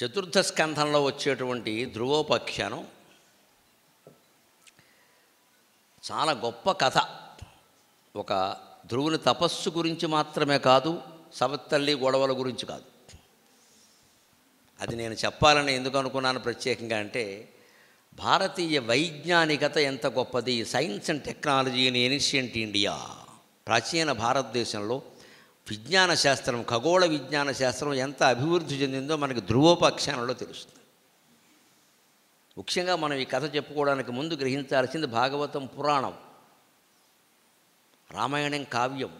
చతుర్థ స్కంధంలో వచ్చేటువంటి ధ్రువోపాఖ్యానం చాలా గొప్ప కథ ఒక ధ్రువుని తపస్సు గురించి మాత్రమే కాదు సవత్తల్లి గొడవల గురించి కాదు అది నేను చెప్పాలని ఎందుకు అనుకున్నాను ప్రత్యేకంగా అంటే భారతీయ వైజ్ఞానికత ఎంత గొప్పది science and technology in ancient India ప్రాచీన భారతదేశంలో విజ్ఞాన శాస్త్రం ఖగోళ విజ్ఞాన శాస్త్రం ఎంత అభివృద్ధి చెందిందో మనకి ధ్రువోపాఖ్యానంలో తెలుస్తుంది ముఖ్యంగా మనం ఈ కథ చెప్పుకోవడానికి ముందు గ్రహించాల్సింది భాగవతం పురాణం రామాయణం కావ్యం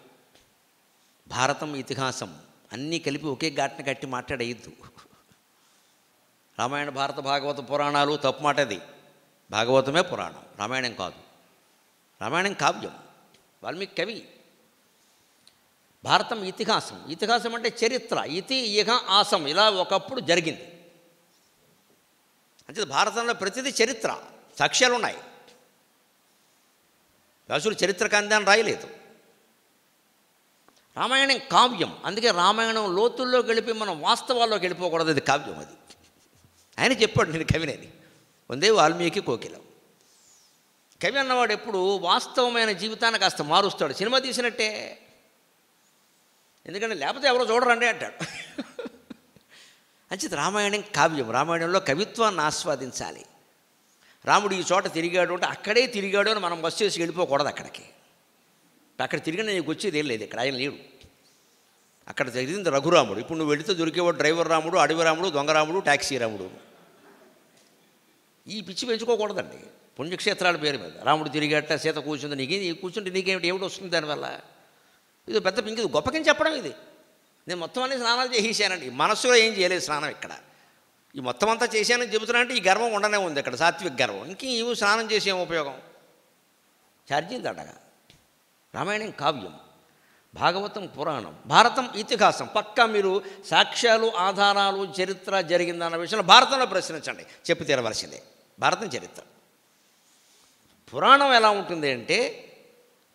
భారతం ఇతిహాసం అన్నీ కలిపి ఒకే ఘాట్న కట్టి మాట్లాడేయద్దు రామాయణ భారత భాగవత పురాణాలు తప్పు మాట అది భాగవతమే పురాణం రామాయణం కాదు రామాయణం కావ్యం వాల్మీకి కవి భారతం ఇతిహాసం ఇతిహాసం అంటే చరిత్ర ఇతి ఇహ ఆసం ఇలా ఒకప్పుడు జరిగింది అంతే భారతంలో ప్రతిదీ చరిత్ర సాక్ష్యాలు ఉన్నాయి వ్యాసుడు చరిత్ర కాందాన్ని రాయలేదు రామాయణం కావ్యం అందుకే రామాయణం లోతుల్లో గెలిపి మనం వాస్తవాల్లో గెలిపోకూడదు అది కావ్యం అది ఆయన చెప్పాడు నేను కవినేది ఉందే వాల్మీకి కోకిలం కవి అన్నవాడు ఎప్పుడు వాస్తవమైన జీవితాన్ని కాస్త మారుస్తాడు సినిమా తీసినట్టే ఎందుకంటే లేకపోతే ఎవరో చూడరండి అంటాడు అంచేది రామాయణం కావ్యం రామాయణంలో కవిత్వాన్ని ఆస్వాదించాలి రాముడు ఈ చోట తిరిగాడు అంటే అక్కడే తిరిగాడు అని మనం బస్సు చేసి వెళ్ళిపోకూడదు అక్కడికి అక్కడ తిరిగిన నీకు వచ్చేది ఏం లేదు ఇక్కడ ఆయన లేడు అక్కడ జరిగింది రఘురాముడు ఇప్పుడు నువ్వు వెళితే దొరికేవాడు డ్రైవర్ రాముడు అడవి రాముడు దొంగ రాముడు ట్యాక్సీ రాముడు ఈ పిచ్చి పెంచుకోకూడదండి పుణ్యక్షేత్రాల పేరు మీద రాముడు తిరిగేట సీత కూర్చుంది నీకే కూర్చుంటే నీకేమిటి ఏమిటి వస్తుంది దానివల్ల ఇది పెద్ద ఇది గొప్పకి చెప్పడం ఇది నేను మొత్తం అన్ని స్నానాలు చేసేసానండి మనస్సులో ఏం చేయలేదు స్నానం ఇక్కడ ఈ మొత్తం అంతా చేశానని అంటే ఈ గర్వం ఉండనే ఉంది ఇక్కడ సాత్విక గర్వం ఇంకే ఇవి స్నానం చేసే ఉపయోగం ఛార్జీలు తడగా రామాయణం కావ్యం భాగవతం పురాణం భారతం ఇతిహాసం పక్కా మీరు సాక్ష్యాలు ఆధారాలు చరిత్ర జరిగిందన్న విషయంలో భారతంలో ప్రశ్నించండి చెప్పు తీరవలసిందే భారతం చరిత్ర పురాణం ఎలా ఉంటుంది అంటే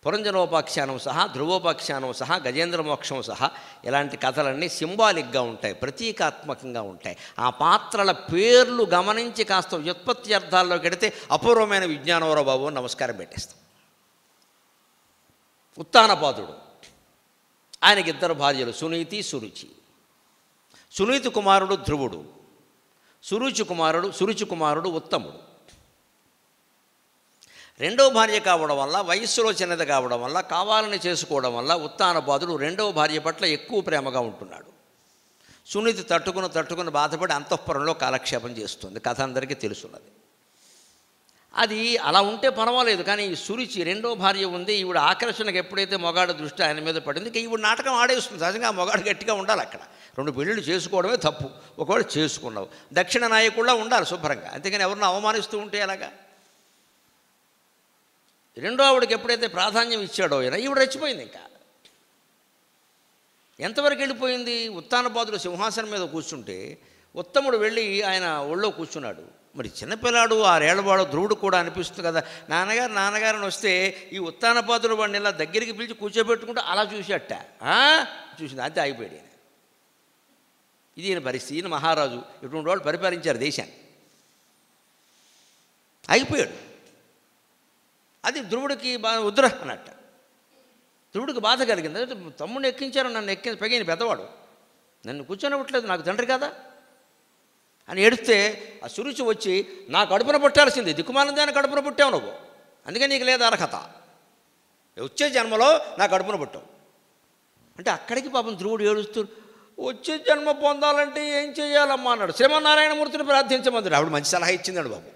పురంజనోపాఖ్యానం సహా ధ్రువోపాఖ్యానం సహా గజేంద్ర మోక్షం సహా ఇలాంటి కథలన్నీ సింబాలిక్గా ఉంటాయి ప్రతీకాత్మకంగా ఉంటాయి ఆ పాత్రల పేర్లు గమనించి కాస్త వ్యుత్పత్తి అర్థాల్లోకి వెడితే అపూర్వమైన విజ్ఞానవరబాబు బాబు నమస్కారం పెట్టేస్తాం ఉత్నపాదుడు ఆయనకి ఇద్దరు భార్యలు సునీతి సురుచి సునీతి కుమారుడు ధ్రువుడు సురుచి కుమారుడు సురుచి కుమారుడు ఉత్తముడు రెండవ భార్య కావడం వల్ల వయస్సులో చిన్నది కావడం వల్ల కావాలని చేసుకోవడం వల్ల ఉత్తాన బాధుడు రెండవ భార్య పట్ల ఎక్కువ ప్రేమగా ఉంటున్నాడు సునీతి తట్టుకుని తట్టుకుని బాధపడి అంతఃపురంలో కాలక్షేపం చేస్తుంది కథ అందరికీ తెలుసున్నది అది అలా ఉంటే పర్వాలేదు కానీ ఈ సురుచి రెండో భార్య ఉంది ఈవిడ ఆకర్షణకు ఎప్పుడైతే మొగాడు దృష్టి ఆయన మీద పడింది ఇంకా ఈవిడ నాటకం ఆడేస్తుంది సహజంగా మొగాడు గట్టిగా ఉండాలి అక్కడ రెండు పెళ్ళిళ్ళు చేసుకోవడమే తప్పు ఒకవేళ చేసుకున్నావు దక్షిణ నాయకుల్లో ఉండాలి శుభ్రంగా అంతేగాని ఎవరిని అవమానిస్తూ ఉంటే ఎలాగా రెండో ఆవిడకి ఎప్పుడైతే ప్రాధాన్యం ఇచ్చాడో ఈయన ఈవిడ రచ్చిపోయింది ఇంకా ఎంతవరకు వెళ్ళిపోయింది ఉత్తానపాదుడు సింహాసనం మీద కూర్చుంటే ఉత్తముడు వెళ్ళి ఆయన ఒళ్ళో కూర్చున్నాడు మరి చిన్నపిల్లాడు ఆరేళ్లవాడు ధ్రువుడు కూడా అనిపిస్తుంది కదా నాన్నగారు నాన్నగారిని వస్తే ఈ ఉత్తానపాదుడు వాడిని ఇలా దగ్గరికి పిలిచి కూర్చోబెట్టుకుంటూ అలా చూసేట చూసింది అంతే ఆగిపోయాడు ఈయన ఇది ఈయన పరిస్థితి ఈయన మహారాజు ఇటువంటి వాళ్ళు పరిపాలించారు దేశాన్ని ఆగిపోయాడు అది ధ్రువుడికి బా ఉద్ర అన్నట్ట ధ్రువుడికి బాధ కలిగింది తమ్ముడు ఎక్కించారు నన్ను ఎక్కి పెగైన పెద్దవాడు నన్ను కూర్చొనివ్వట్లేదు నాకు తండ్రి కదా అని ఏడిస్తే ఆ సురుచి వచ్చి నా కడుపున పుట్టాల్సింది దిక్కుమానందాన్ని కడుపున పుట్టావు నువ్వు అందుకని నీకు లేదు అర్హత వచ్చే జన్మలో నా కడుపున పుట్టావు అంటే అక్కడికి పాపం ధ్రువుడు ఏడుస్తూ వచ్చే జన్మ పొందాలంటే ఏం చేయాలమ్మా అన్నాడు శ్రీమన్నారాయణమూర్తిని ప్రార్థించమన్నాడు ఆవిడ మంచి సలహా ఇచ్చిందండి బాబు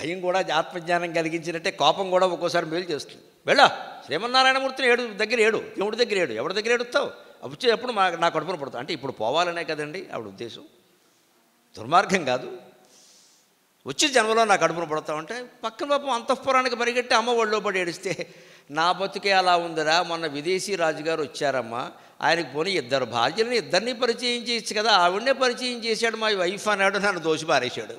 భయం కూడా ఆత్మజ్ఞానం కలిగించినట్టే కోపం కూడా ఒక్కోసారి మేలు చేస్తుంది వెళ్ళా శ్రీమన్నారాయణమూర్తిని ఏడు దగ్గర ఏడు దేవుడి దగ్గర ఏడు ఎవరి దగ్గర ఏడుస్తావు ఎప్పుడు మా నా కడుపున పడుతుంది అంటే ఇప్పుడు పోవాలనే కదండి ఆవిడ ఉద్దేశం దుర్మార్గం కాదు వచ్చే జన్మలో నా కడుపున పడతామంటే పక్కన పాపం అంతఃపురానికి పరిగెట్టి అమ్మ ఒళ్ళో పడి ఏడిస్తే నా బతుకే అలా ఉందిరా మొన్న విదేశీ రాజుగారు వచ్చారమ్మా ఆయనకు పోనీ ఇద్దరు భార్యలను ఇద్దరిని పరిచయం చేయొచ్చు కదా ఆవిడనే పరిచయం చేశాడు మా వైఫ్ అన్నాడు నన్ను పారేశాడు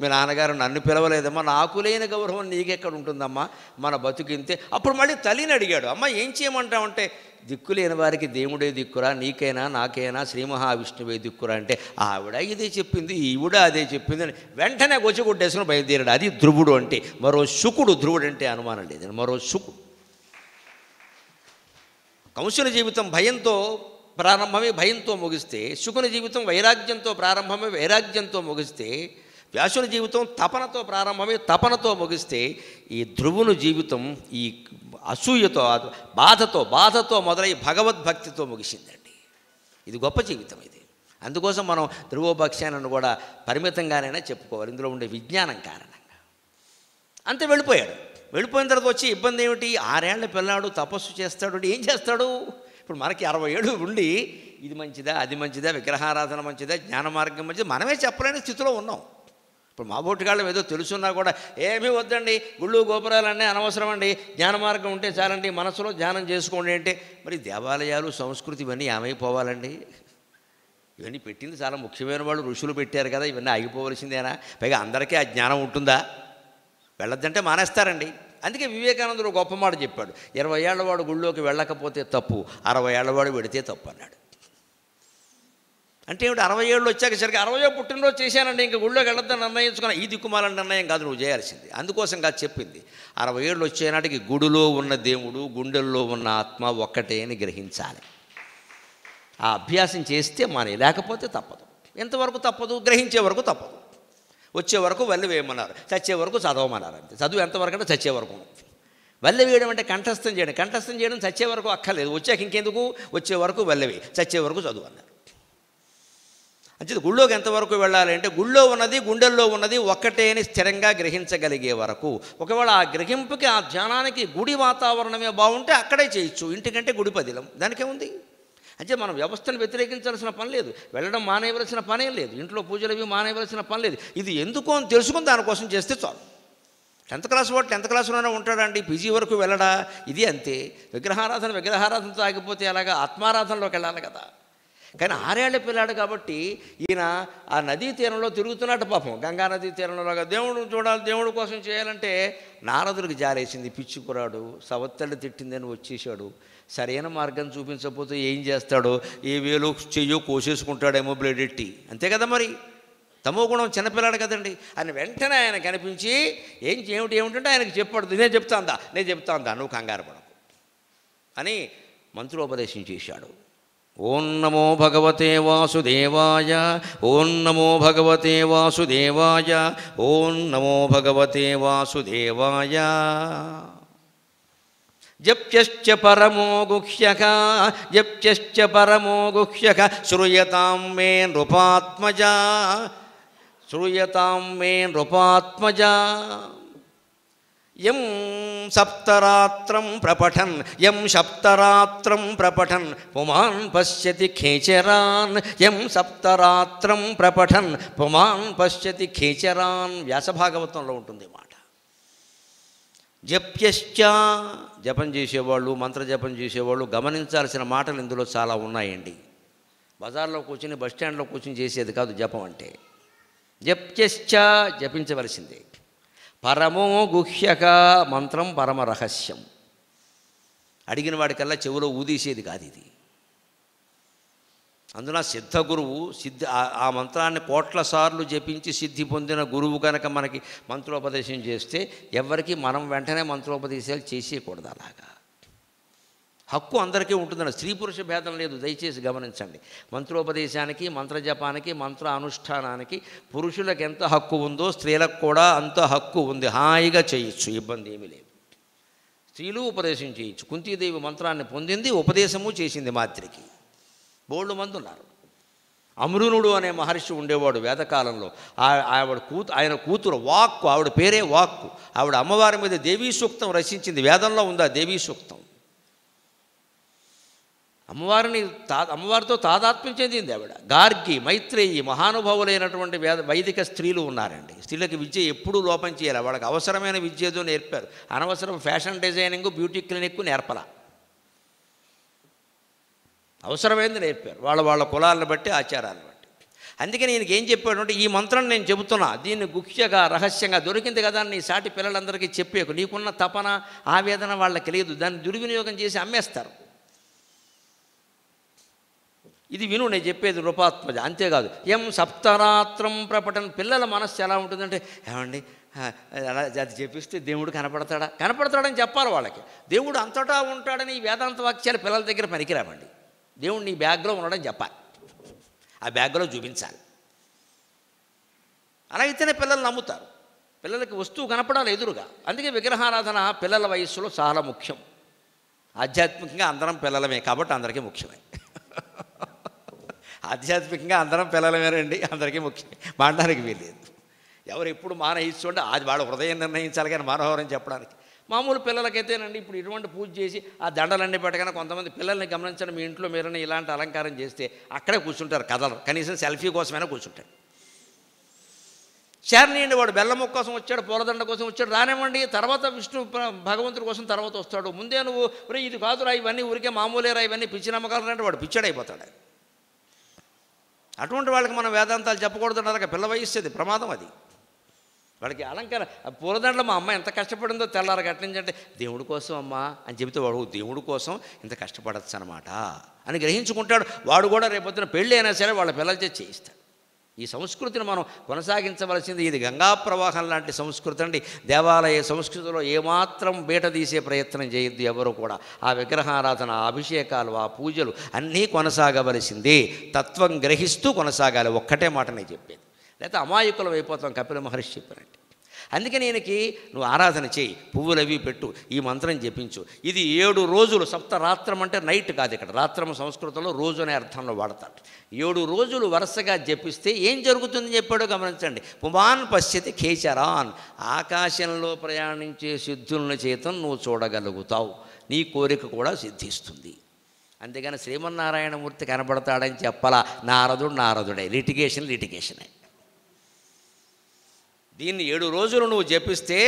మీ నాన్నగారు నన్ను పిలవలేదమ్మా నాకు లేని గౌరవం నీకెక్కడ ఉంటుందమ్మా మన బతుకింతే అప్పుడు మళ్ళీ తల్లిని అడిగాడు అమ్మ ఏం చేయమంటావంటే దిక్కు లేని వారికి దేవుడే దిక్కురా నీకైనా నాకైనా శ్రీ మహావిష్ణువే దిక్కురా అంటే ఆవిడ ఇదే చెప్పింది ఈవిడ అదే చెప్పింది అని వెంటనే గొచ్చగొట్టేసుకుని బయలుదేరాడు అది ధ్రువుడు అంటే మరో శుకుడు ధ్రువుడు అంటే అనుమానం లేదు మరో శుకుడు కంసుని జీవితం భయంతో ప్రారంభమే భయంతో ముగిస్తే శుకుని జీవితం వైరాగ్యంతో ప్రారంభమే వైరాగ్యంతో ముగిస్తే వ్యాసుని జీవితం తపనతో ప్రారంభమే తపనతో ముగిస్తే ఈ ధ్రువుని జీవితం ఈ అసూయతో బాధతో బాధతో మొదలై భగవద్భక్తితో ముగిసిందండి ఇది గొప్ప జీవితం ఇది అందుకోసం మనం ధ్రువోపాఖ్యానాన్ని కూడా పరిమితంగానైనా చెప్పుకోవాలి ఇందులో ఉండే విజ్ఞానం కారణంగా అంతే వెళ్ళిపోయాడు వెళ్ళిపోయిన తర్వాత వచ్చి ఇబ్బంది ఏమిటి ఆరేళ్ల పిల్లాడు తపస్సు చేస్తాడు ఏం చేస్తాడు ఇప్పుడు మనకి అరవై ఏడు ఉండి ఇది మంచిదా అది మంచిదా విగ్రహారాధన మంచిదా జ్ఞాన మార్గం మంచిది మనమే చెప్పలేని స్థితిలో ఉన్నాం ఇప్పుడు మా బోటుగాళ్ళం ఏదో తెలుసున్నా కూడా ఏమీ వద్దండి గుళ్ళు గోపురాలన్నీ అనవసరం అండి జ్ఞాన మార్గం ఉంటే చాలండి మనసులో ధ్యానం చేసుకోండి అంటే మరి దేవాలయాలు సంస్కృతి ఇవన్నీ ఏమైపోవాలండి ఇవన్నీ పెట్టింది చాలా ముఖ్యమైన వాళ్ళు ఋషులు పెట్టారు కదా ఇవన్నీ ఆగిపోవలసిందేనా పైగా అందరికీ ఆ జ్ఞానం ఉంటుందా వెళ్ళొద్దంటే మానేస్తారండి అందుకే వివేకానందుడు గొప్ప మాట చెప్పాడు ఇరవై ఏళ్ళవాడు గుళ్ళోకి వెళ్ళకపోతే తప్పు అరవై ఏళ్ళవాడు పెడితే తప్పు అన్నాడు అంటే ఏమిటి అరవై ఏళ్ళు వచ్చాక అరవై అరవయో పుట్టినరోజు చేశానండి ఇంకా గుళ్ళోకి వెళ్ళొద్దని నిర్ణయించుకున్న ఈ దిక్కుమాలని నిర్ణయం కాదు నువ్వు చేయాల్సింది అందుకోసం కాదు చెప్పింది అరవై ఏళ్ళు వచ్చేనాటికి గుడిలో ఉన్న దేవుడు గుండెల్లో ఉన్న ఆత్మ ఒక్కటే అని గ్రహించాలి ఆ అభ్యాసం చేస్తే మానే లేకపోతే తప్పదు ఎంతవరకు తప్పదు గ్రహించే వరకు తప్పదు వచ్చే వరకు వల్లి వేయమన్నారు చచ్చే వరకు చదవమన్నారు అంతే చదువు ఎంతవరకు అంటే చచ్చే వరకు వల్లె వేయడం అంటే కంఠస్థం చేయడం కంఠస్థం చేయడం చచ్చే వరకు అక్కర్లేదు వచ్చాక ఇంకెందుకు వచ్చే వరకు వల్లెవి చచ్చే వరకు చదువు అన్నారు అంతే గుళ్ళోకి ఎంతవరకు వెళ్ళాలి అంటే గుళ్ళో ఉన్నది గుండెల్లో ఉన్నది ఒక్కటే అని స్థిరంగా గ్రహించగలిగే వరకు ఒకవేళ ఆ గ్రహింపుకి ఆ ధ్యానానికి గుడి వాతావరణమే బాగుంటే అక్కడే చేయొచ్చు ఇంటికంటే గుడి పదిలం దానికే ఉంది అంటే మనం వ్యవస్థను వ్యతిరేకించాల్సిన పని లేదు వెళ్ళడం మానేయవలసిన పనే లేదు ఇంట్లో పూజలు అవి మానేయవలసిన పని లేదు ఇది ఎందుకు అని తెలుసుకుని దానికోసం చేస్తే చాలు టెన్త్ క్లాస్ వాడు టెన్త్ క్లాస్లోనే ఉంటాడండి పీజీ వరకు వెళ్ళడా ఇది అంతే విగ్రహారాధన విగ్రహారాధనతో ఆగిపోతే అలాగా ఆత్మారాధనలోకి వెళ్ళాలి కదా కానీ ఆరేళ్ల పిల్లాడు కాబట్టి ఈయన ఆ నదీ తీరంలో తిరుగుతున్నట్టు పాపం గంగా నదీ తీరంలో దేవుడు చూడాలి దేవుడు కోసం చేయాలంటే నారదుడికి జారేసింది పిచ్చి కురాడు సవత్తళ్ళు తిట్టిందని వచ్చేసాడు సరైన మార్గం చూపించకపోతే ఏం చేస్తాడో ఏ వేలో చెయ్యో కోసేసుకుంటాడేమో బ్లేడెట్టి అంతే కదా మరి తమో గుణం చిన్నపిల్లాడు కదండి ఆయన వెంటనే ఆయన కనిపించి ఏం ఏమిటి ఏమిటంటే ఆయనకు చెప్పాడు నేను చెప్తాందా నేను చెప్తాందా నువ్వు కంగారు పడకు అని మంత్రోపదేశం చేశాడు ఓం నమో భగవతే వాసుదేవాయ ఓం నమో భగవతే వాసుదేవాయ ఓం నమో భగవతే వాసుదేవాయ जप्यश्च परमो गुह्यः जप्यश्च परमो गुह्यः श्रूयतां मे नृपात्मजा श्रूयतां मे नृपात्मजा यं सप्तरात्रं प्रपठन् यं सप्तरात्रं प्रपठन् पुमान् पश्यति खेचरान् यं सप्तरात्रं प्रपठन् पुमान् पश्यति खेचरान् व्यासभागवतంలో ఉంటుంది జప్యశ్చ జపం చేసేవాళ్ళు మంత్ర జపం చేసేవాళ్ళు గమనించాల్సిన మాటలు ఇందులో చాలా ఉన్నాయండి బజార్లో కూర్చుని బస్టాండ్లో కూర్చుని చేసేది కాదు జపం అంటే జప్యశ్చ జపించవలసిందే పరమో గుహ్యక మంత్రం పరమ రహస్యం అడిగిన వాడికల్లా చెవిలో ఊదీసేది కాదు ఇది అందున సిద్ధ గురువు సిద్ధి ఆ మంత్రాన్ని కోట్ల సార్లు జపించి సిద్ధి పొందిన గురువు కనుక మనకి మంత్రోపదేశం చేస్తే ఎవరికి మనం వెంటనే మంత్రోపదేశాలు చేసేయకూడదు అలాగా హక్కు అందరికీ ఉంటుందండి స్త్రీ పురుష భేదం లేదు దయచేసి గమనించండి మంత్రోపదేశానికి మంత్రజపానికి మంత్ర అనుష్ఠానానికి పురుషులకు ఎంత హక్కు ఉందో స్త్రీలకు కూడా అంత హక్కు ఉంది హాయిగా చేయొచ్చు ఇబ్బంది ఏమీ లేదు స్త్రీలు ఉపదేశం చేయొచ్చు కుంతీదేవి మంత్రాన్ని పొందింది ఉపదేశము చేసింది మాత్రికి బోళ్ళు మంది ఉన్నారు అమరునుడు అనే మహర్షి ఉండేవాడు వేదకాలంలో ఆవిడ కూతు ఆయన కూతురు వాక్కు ఆవిడ పేరే వాక్కు ఆవిడ అమ్మవారి మీద దేవీ సూక్తం రచించింది వేదంలో ఉందా దేవీ సూక్తం అమ్మవారిని తా అమ్మవారితో తాదాత్మ్యం చెందింది ఆవిడ గార్గి మైత్రేయి మహానుభావులైనటువంటి వేద వైదిక స్త్రీలు ఉన్నారండి స్త్రీలకు విద్య ఎప్పుడూ లోపం చేయాలి వాళ్ళకి అవసరమైన విద్య ఏదో నేర్పారు అనవసరం ఫ్యాషన్ డిజైనింగ్ బ్యూటీ క్లినిక్ నేర్పలా అవసరమైంది నేర్పారు వాళ్ళ వాళ్ళ కులాలను బట్టి ఆచారాలను బట్టి అందుకని నేను ఏం చెప్పాను అంటే ఈ మంత్రం నేను చెబుతున్నా దీన్ని గుఖ్యగా రహస్యంగా దొరికింది కదా నీ సాటి పిల్లలందరికీ చెప్పేకు నీకున్న తపన ఆవేదన వాళ్ళకి లేదు దాన్ని దుర్వినియోగం చేసి అమ్మేస్తారు ఇది విను నేను చెప్పేది రూపాత్మజ అంతేకాదు ఏం సప్తరాత్రం ప్రపటన పిల్లల మనస్సు ఎలా ఉంటుందంటే ఏమండి అలా అది చెప్పిస్తే దేవుడు కనపడతాడా కనపడతాడని చెప్పాలి వాళ్ళకి దేవుడు అంతటా ఉంటాడని ఈ వేదాంత వాక్యాలు పిల్లల దగ్గర పనికిరామండి దేవుడు నీ బ్యాగ్లో ఉండడం చెప్పాలి ఆ బ్యాగ్లో చూపించాలి అలా అయితేనే పిల్లలు నమ్ముతారు పిల్లలకి వస్తువు కనపడాలి ఎదురుగా అందుకే విగ్రహారాధన పిల్లల వయస్సులో చాలా ముఖ్యం ఆధ్యాత్మికంగా అందరం పిల్లలమే కాబట్టి అందరికీ ముఖ్యమే ఆధ్యాత్మికంగా అందరం పిల్లలమేనండి అందరికీ ముఖ్యమే మాట్లాడడానికి లేదు ఎవరు ఎప్పుడు మానయిస్తుంటే అది వాళ్ళ హృదయం నిర్ణయించాలి కానీ మానవరం చెప్పడానికి మామూలు పిల్లలకైతేనండి ఇప్పుడు ఇటువంటి పూజ చేసి ఆ దండలన్నీ పెట్టగానే కొంతమంది పిల్లల్ని గమనించడం మీ ఇంట్లో మీరైనా ఇలాంటి అలంకారం చేస్తే అక్కడే కూర్చుంటారు కథలు కనీసం సెల్ఫీ కోసమైనా కూర్చుంటారు చేరనీయండి వాడు బెల్లం కోసం వచ్చాడు పూలదండ కోసం వచ్చాడు రానివ్వండి తర్వాత విష్ణు భగవంతుడి కోసం తర్వాత వస్తాడు ముందే నువ్వు రే ఇది కాదురా ఇవన్నీ ఊరికే మామూలే రా ఇవన్నీ పిచ్చి నమ్మకాలు అంటే వాడు పిచ్చాడైపోతాడు అటువంటి వాళ్ళకి మనం వేదాంతాలు చెప్పకూడదు అన్నది పిల్ల వయస్సు ప్రమాదం అది వాడికి అలంకారం పూలదండలు మా అమ్మ ఎంత కష్టపడిందో తెల్లారు కట్టించంటే దేవుడి కోసం అమ్మా అని చెబితే వాడు దేవుడి కోసం ఇంత కష్టపడచ్చు అనమాట అని గ్రహించుకుంటాడు వాడు కూడా రేపొద్దున పెళ్ళి అయినా సరే వాళ్ళ పిల్లల చేసి చేయిస్తాడు ఈ సంస్కృతిని మనం కొనసాగించవలసింది ఇది గంగా ప్రవాహం లాంటి సంస్కృతి అండి దేవాలయ సంస్కృతిలో ఏమాత్రం బీట తీసే ప్రయత్నం చేయొద్దు ఎవరు కూడా ఆ విగ్రహారాధన ఆ అభిషేకాలు ఆ పూజలు అన్నీ కొనసాగవలసిందే తత్వం గ్రహిస్తూ కొనసాగాలి ఒక్కటే మాట నేను చెప్పేది లేకపోతే అమాయకులం అయిపోతాం కపిల మహర్షి చెప్పినట్టు అందుకని ఈయనకి నువ్వు ఆరాధన చేయి పువ్వులవి పెట్టు ఈ మంత్రం జపించు ఇది ఏడు రోజులు సప్తరాత్రం అంటే నైట్ కాదు ఇక్కడ రాత్రం సంస్కృతంలో రోజు అనే అర్థంలో వాడతారు ఏడు రోజులు వరుసగా జపిస్తే ఏం జరుగుతుందని చెప్పాడో గమనించండి పుమాన్ పశ్చితి కేచరాన్ ఆకాశంలో ప్రయాణించే సిద్ధులను చేతం నువ్వు చూడగలుగుతావు నీ కోరిక కూడా సిద్ధిస్తుంది అంతేగాని శ్రీమన్నారాయణమూర్తి కనబడతాడని చెప్పాలా నారదుడు నారదుడే లిటిగేషన్ లిటిగేషనే దీన్ని ఏడు రోజులు నువ్వు జపిస్తే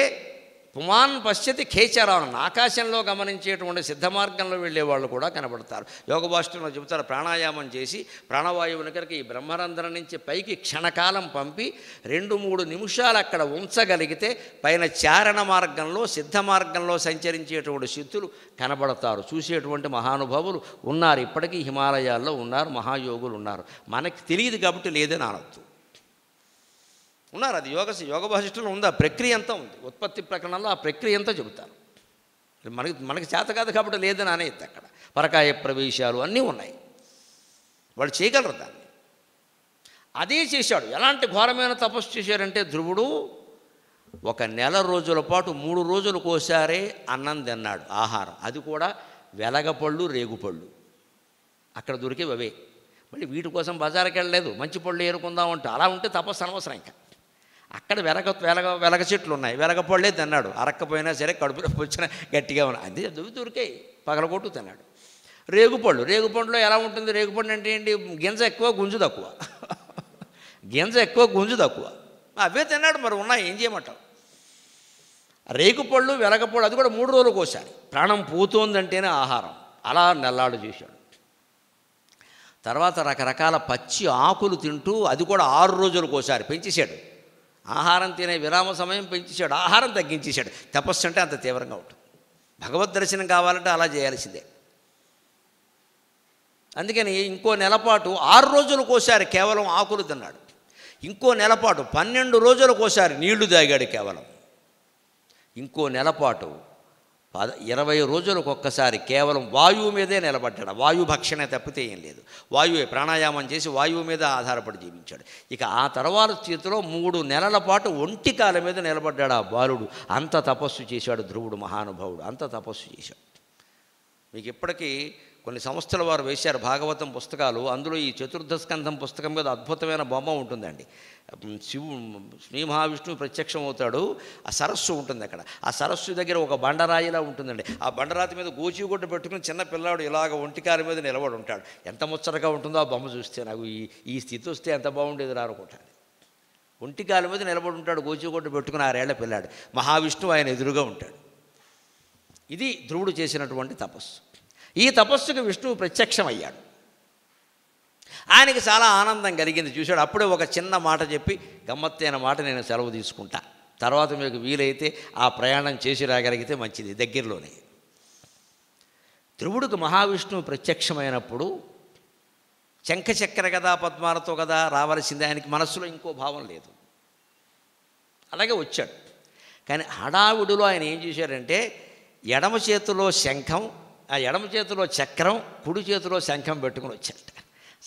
పుమాన్ పశ్చితి ఖేచరావణం ఆకాశంలో గమనించేటువంటి సిద్ధ మార్గంలో వెళ్ళే వాళ్ళు కూడా కనబడతారు యోగ భాష్యంలో చెబుతారు ప్రాణాయామం చేసి ప్రాణవాయువు దగ్గరికి ఈ బ్రహ్మరంధ్రం నుంచి పైకి క్షణకాలం పంపి రెండు మూడు నిమిషాలు అక్కడ ఉంచగలిగితే పైన చారణ మార్గంలో సిద్ధ మార్గంలో సంచరించేటువంటి సిద్ధులు కనబడతారు చూసేటువంటి మహానుభావులు ఉన్నారు ఇప్పటికీ హిమాలయాల్లో ఉన్నారు మహాయోగులు ఉన్నారు మనకి తెలియదు కాబట్టి లేదని అనొద్దు ఉన్నారు అది యోగ యోగ భాషలో ఉందా ప్రక్రియ అంతా ఉంది ఉత్పత్తి ప్రకరణలో ఆ ప్రక్రియ అంతా చెబుతారు మనకి మనకి చేత కాదు కాబట్టి లేదని అనేది అక్కడ పరకాయ ప్రవేశాలు అన్నీ ఉన్నాయి వాళ్ళు చేయగలరు దాన్ని అదే చేశాడు ఎలాంటి ఘోరమైన తపస్సు చేశారంటే ధ్రువుడు ఒక నెల రోజుల పాటు మూడు రోజులు కోసారే అన్నం తిన్నాడు ఆహారం అది కూడా వెలగపళ్ళు రేగుపళ్ళు అక్కడ దొరికేవి అవే మళ్ళీ వీటి కోసం బజార్కి వెళ్ళలేదు మంచి పళ్ళు ఏరుకుందాం అంటే అలా ఉంటే తపస్సు అనవసరం ఇంకా అక్కడ వెలగ వెలగ వెలగ చెట్లు ఉన్నాయి వెలగపళ్ళే తిన్నాడు అరక్కపోయినా సరే కడుపులో పొచ్చిన గట్టిగా ఉన్నాయి అంతే దువ్వి దొరికాయి పగలగొట్టు తిన్నాడు రేగుపళ్ళు రేగుపండులో ఎలా ఉంటుంది రేగుపండు అంటే ఏంటి గింజ ఎక్కువ గుంజు తక్కువ గింజ ఎక్కువ గుంజు తక్కువ అవే తిన్నాడు మరి ఉన్నాయి ఏం చేయమంటావు రేగుపళ్ళు వెలగపళ్ళు అది కూడా మూడు రోజులు ఒకసారి ప్రాణం పోతుందంటేనే ఆహారం అలా నెల్లాడు చేశాడు తర్వాత రకరకాల పచ్చి ఆకులు తింటూ అది కూడా ఆరు రోజులకు ఒకసారి పెంచేశాడు ఆహారం తినే విరామ సమయం పెంచేశాడు ఆహారం తగ్గించేశాడు తపస్సు అంటే అంత తీవ్రంగా ఉంటుంది భగవద్ దర్శనం కావాలంటే అలా చేయాల్సిందే అందుకని ఇంకో నెలపాటు ఆరు రోజులకోసారి కేవలం ఆకులు తిన్నాడు ఇంకో నెలపాటు పన్నెండు రోజులకోసారి నీళ్లు తాగాడు కేవలం ఇంకో నెలపాటు పద ఇరవై రోజులకు ఒక్కసారి కేవలం వాయువు మీదే నిలబడ్డాడు వాయు భక్షణ తప్పితే ఏం లేదు వాయువే ప్రాణాయామం చేసి వాయువు మీద ఆధారపడి జీవించాడు ఇక ఆ తర్వాత చేతిలో మూడు నెలల పాటు ఒంటి కాల మీద నిలబడ్డాడు ఆ బాలుడు అంత తపస్సు చేశాడు ధ్రువుడు మహానుభావుడు అంత తపస్సు చేశాడు మీకు ఇప్పటికీ కొన్ని సంస్థల వారు వేశారు భాగవతం పుస్తకాలు అందులో ఈ చతుర్థ స్కంధం పుస్తకం మీద అద్భుతమైన బొమ్మ ఉంటుందండి శివు శ్రీ మహావిష్ణువు ప్రత్యక్షం అవుతాడు ఆ సరస్సు ఉంటుంది అక్కడ ఆ సరస్సు దగ్గర ఒక బండరాయిలా ఉంటుందండి ఆ బండరాతి మీద గోచిగుడ్డ పెట్టుకుని చిన్న పిల్లాడు ఇలాగ ఒంటికారి మీద నిలబడి ఉంటాడు ఎంత ముచ్చటగా ఉంటుందో ఆ బొమ్మ చూస్తే నాకు ఈ ఈ స్థితి వస్తే ఎంత బాగుండేది రానుకుంటాను ఒంటికాలి మీద నిలబడి ఉంటాడు గోచిగుడ్డ పెట్టుకుని ఆరేళ్ల పిల్లాడు మహావిష్ణువు ఆయన ఎదురుగా ఉంటాడు ఇది ధ్రువుడు చేసినటువంటి తపస్సు ఈ తపస్సుకు విష్ణువు ప్రత్యక్షమయ్యాడు ఆయనకి చాలా ఆనందం కలిగింది చూశాడు అప్పుడే ఒక చిన్న మాట చెప్పి గమ్మత్తైన మాట నేను సెలవు తీసుకుంటా తర్వాత మీకు వీలైతే ఆ ప్రయాణం చేసి రాగలిగితే మంచిది దగ్గరలోనే ధ్రువుడికి మహావిష్ణువు ప్రత్యక్షమైనప్పుడు చెంకచక్ర కదా పద్మాలతో కదా రావాల్సింది ఆయనకి మనస్సులో ఇంకో భావం లేదు అలాగే వచ్చాడు కానీ హడావుడిలో ఆయన ఏం చేశారంటే ఎడమ చేతిలో శంఖం ఆ ఎడమ చేతిలో చక్రం కుడి చేతిలో శంఖం పెట్టుకుని వచ్చాడు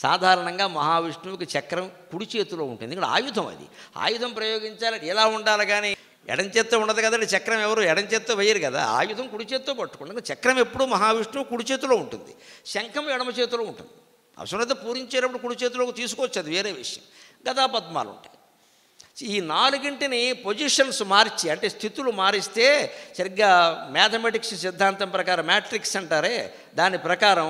సాధారణంగా మహావిష్ణువుకి చక్రం కుడి చేతిలో ఉంటుంది ఇక్కడ ఆయుధం అది ఆయుధం ప్రయోగించాలని ఎలా ఉండాలి కానీ ఎడం ఉండదు కదండి చక్రం ఎవరు ఎడం వేయరు కదా ఆయుధం కుడి చేత్తో పట్టుకుంటుంది చక్రం ఎప్పుడూ మహావిష్ణువు కుడి చేతిలో ఉంటుంది శంఖం ఎడమ చేతిలో ఉంటుంది అవసరమైతే పూరించేటప్పుడు కుడి చేతిలోకి తీసుకోవచ్చు అది వేరే విషయం గదా పద్మాలు ఉంటాయి ఈ నాలుగింటిని పొజిషన్స్ మార్చి అంటే స్థితులు మారిస్తే సరిగ్గా మ్యాథమెటిక్స్ సిద్ధాంతం ప్రకారం మ్యాట్రిక్స్ అంటారే దాని ప్రకారం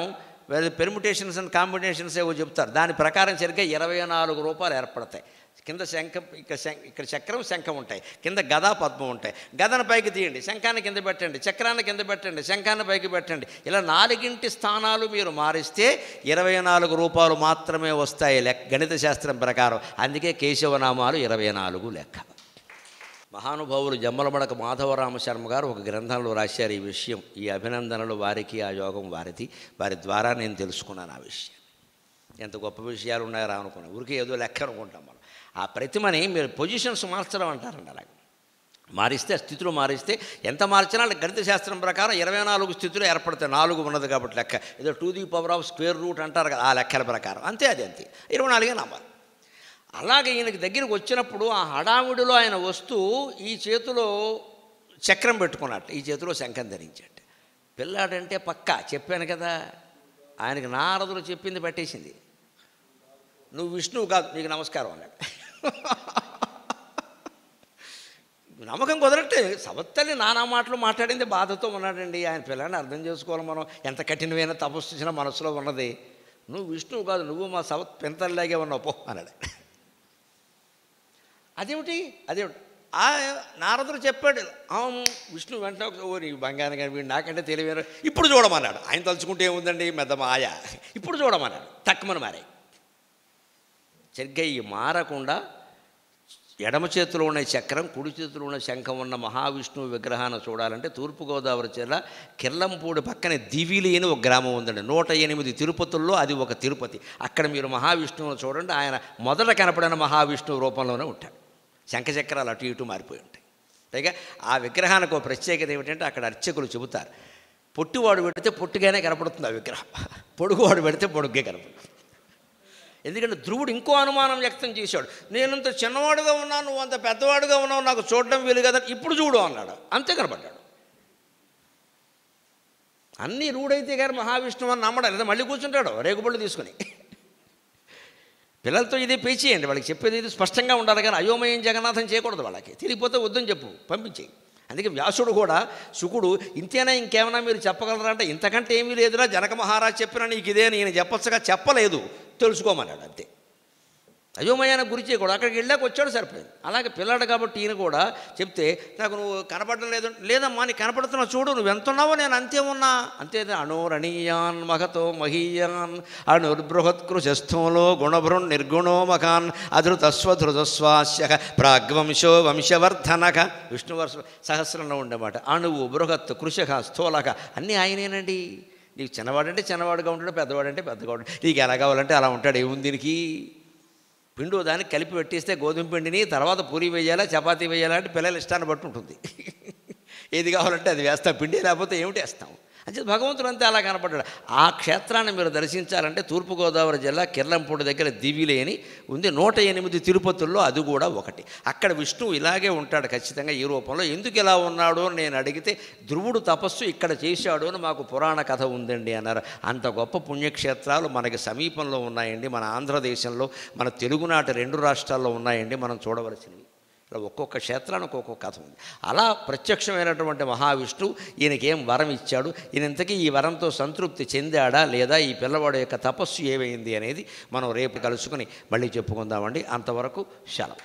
వేరే పెర్ముటేషన్స్ అండ్ కాంబినేషన్స్ ఏవో చెప్తారు దాని ప్రకారం సరిగ్గా ఇరవై నాలుగు రూపాయలు ఏర్పడతాయి కింద శంఖ ఇక్కడ ఇక్కడ చక్రం శంఖం ఉంటాయి కింద గదా పద్మం ఉంటాయి గదను పైకి తీయండి శంఖాన్ని కింద పెట్టండి చక్రాన్ని కింద పెట్టండి శంఖాన్ని పైకి పెట్టండి ఇలా నాలుగింటి స్థానాలు మీరు మారిస్తే ఇరవై నాలుగు రూపాయలు మాత్రమే వస్తాయి లెక్క గణిత శాస్త్రం ప్రకారం అందుకే కేశవనామాలు ఇరవై నాలుగు లెక్కలు మహానుభావులు జమ్మలబడక మాధవరామ శర్మ గారు ఒక గ్రంథంలో రాశారు ఈ విషయం ఈ అభినందనలు వారికి ఆ యోగం వారిది వారి ద్వారా నేను తెలుసుకున్నాను ఆ విషయం ఎంత గొప్ప విషయాలు ఉన్నాయో అనుకున్నాను ఊరికే ఏదో లెక్క అనుకుంటాం మనం ఆ ప్రతిమని మీరు పొజిషన్స్ మార్చడం అంటారండి అలాగే మారిస్తే స్థితులు మారిస్తే ఎంత మార్చినా గణిత శాస్త్రం ప్రకారం ఇరవై నాలుగు స్థితులు ఏర్పడతాయి నాలుగు ఉన్నది కాబట్టి లెక్క ఏదో to the power of square root అంటారు కదా ఆ లెక్కల ప్రకారం అంతే అది అంతే ఇరవై నాలుగే నమ్మాలి అలాగే ఈయనకి దగ్గరికి వచ్చినప్పుడు ఆ హడావుడిలో ఆయన వస్తూ ఈ చేతిలో చక్రం పెట్టుకున్నట్టు ఈ చేతిలో శంఖం ధరించట్టు పిల్లాడంటే పక్కా చెప్పాను కదా ఆయనకి నారదులు చెప్పింది పట్టేసింది నువ్వు విష్ణువు కాదు నీకు నమస్కారం అన్నాడు నమ్మకం కుదరట్టే సవత్తల్ని నానా మాటలు మాట్లాడింది బాధతో ఉన్నాడండి ఆయన పిల్లని అర్థం చేసుకోవాలి మనం ఎంత కఠినమైన తపస్సు మనసులో ఉన్నది నువ్వు విష్ణువు కాదు నువ్వు మా సవత్ పెంతల్లాగే ఉన్నావు పో అన్నాడు అదేమిటి అదేమిటి ఆ నారదుడు చెప్పాడు అవును విష్ణు వెంట ఓ నీకు బంగారం కానీ వీడు నాకంటే తెలివేరు ఇప్పుడు చూడమన్నాడు ఆయన తలుచుకుంటే ఏముందండి మెద్ద మాయ ఇప్పుడు చూడమన్నాడు తక్కువని మారాయి సరిగ్గా మారకుండా ఎడమ చేతిలో ఉన్న చక్రం కుడి చేతిలో ఉన్న శంఖం ఉన్న మహావిష్ణువు విగ్రహాన్ని చూడాలంటే తూర్పుగోదావరి జిల్లా కిర్లంపూడి పక్కన దివిలి అని ఒక గ్రామం ఉందండి నూట ఎనిమిది తిరుపతుల్లో అది ఒక తిరుపతి అక్కడ మీరు మహావిష్ణువును చూడండి ఆయన మొదట కనపడిన మహావిష్ణువు రూపంలోనే ఉంటాడు శంఖచక్రాలు అటు ఇటు మారిపోయి ఉంటాయి పైగా ఆ విగ్రహానికి ఒక ప్రత్యేకత ఏమిటంటే అక్కడ అర్చకులు చెబుతారు పొట్టివాడు పెడితే పొట్టుగానే కనపడుతుంది ఆ విగ్రహం పొడుగువాడు పెడితే పొడుగ్గే కనపడుతుంది ఎందుకంటే ధ్రువుడు ఇంకో అనుమానం వ్యక్తం చేశాడు నేనంత చిన్నవాడుగా ఉన్నాను నువ్వు అంత పెద్దవాడుగా ఉన్నావు నాకు చూడడం వీలు కదా ఇప్పుడు చూడు అన్నాడు అంతే కనపడ్డాడు అన్నీ రూడైతే గారు మహావిష్ణువు అని నమ్మడం లేదా మళ్ళీ కూర్చుంటాడు రేగుబళ్ళు తీసుకుని పిల్లలతో ఇదే పేచేయండి వాళ్ళకి చెప్పేది ఇది స్పష్టంగా ఉండాలి కానీ అయోమయం జగన్నాథం చేయకూడదు వాళ్ళకి తిరిగిపోతే వద్దని చెప్పు పంపించేయి అందుకే వ్యాసుడు కూడా శుకుడు ఇంతేనా ఇంకేమైనా మీరు చెప్పగలరా అంటే ఇంతకంటే ఏమీ లేదురా జనక మహారాజ్ చెప్పినా నీకు ఇదే నేను చెప్పచ్చగా చెప్పలేదు తెలుసుకోమన్నాడు అంతే అయోమయానికి గురి కూడా అక్కడికి వెళ్ళాక వచ్చాడు సరిపోయింది అలాగే పిల్లాడు కాబట్టి ఈయన కూడా చెప్తే నాకు నువ్వు కనపడడం లేదు లేదమ్మా నీ కనపడుతున్నా చూడు నువ్వు ఎంత ఉన్నావో నేను అంతే ఉన్నా అంతే అణోరణీయాన్ మహతో మహీయాన్ అణుర్బృహత్కృశస్థంలో గుణభృన్ నిర్గుణో మఖాన్ అధృతస్వధృతస్వాస్య ప్రాగ్వంశో వంశవర్ధనక విష్ణువర్ష సహస్రంలో ఉండమాట అణువు బృహత్ కృషక స్థూలక అన్నీ ఆయనేనండి నీకు చిన్నవాడంటే చిన్నవాడుగా ఉంటాడు పెద్దవాడంటే పెద్దగా ఉంటాడు నీకు ఎలా కావాలంటే అలా ఉంటాడు ఏముంది దీనికి పిండు దానికి కలిపి పెట్టేస్తే గోధుమ పిండిని తర్వాత పూరి వేయాలా చపాతీ వేయాలా అంటే పిల్లలు ఇష్టాన్ని బట్టి ఉంటుంది ఏది కావాలంటే అది వేస్తాం పిండి లేకపోతే ఏమిటి వేస్తాం అంటే భగవంతుడు అంతే అలా కనపడ్డాడు ఆ క్షేత్రాన్ని మీరు దర్శించాలంటే తూర్పుగోదావరి జిల్లా కిర్లంపూడి దగ్గర దివిలేని ఉంది నూట ఎనిమిది తిరుపతుల్లో అది కూడా ఒకటి అక్కడ విష్ణువు ఇలాగే ఉంటాడు ఖచ్చితంగా ఈ రూపంలో ఎందుకు ఇలా ఉన్నాడు అని నేను అడిగితే ధ్రువుడు తపస్సు ఇక్కడ చేశాడు అని మాకు పురాణ కథ ఉందండి అన్నారు అంత గొప్ప పుణ్యక్షేత్రాలు మనకి సమీపంలో ఉన్నాయండి మన ఆంధ్రదేశంలో మన తెలుగునాటి రెండు రాష్ట్రాల్లో ఉన్నాయండి మనం చూడవలసినవి ఇలా ఒక్కొక్క క్షేత్రానికి ఒక్కొక్క కథ ఉంది అలా ప్రత్యక్షమైనటువంటి మహావిష్ణు ఈయనకేం వరం ఇచ్చాడు ఈయన ఇంతకీ ఈ వరంతో సంతృప్తి చెందాడా లేదా ఈ పిల్లవాడు యొక్క తపస్సు ఏమైంది అనేది మనం రేపు కలుసుకుని మళ్ళీ చెప్పుకుందామండి అంతవరకు శలం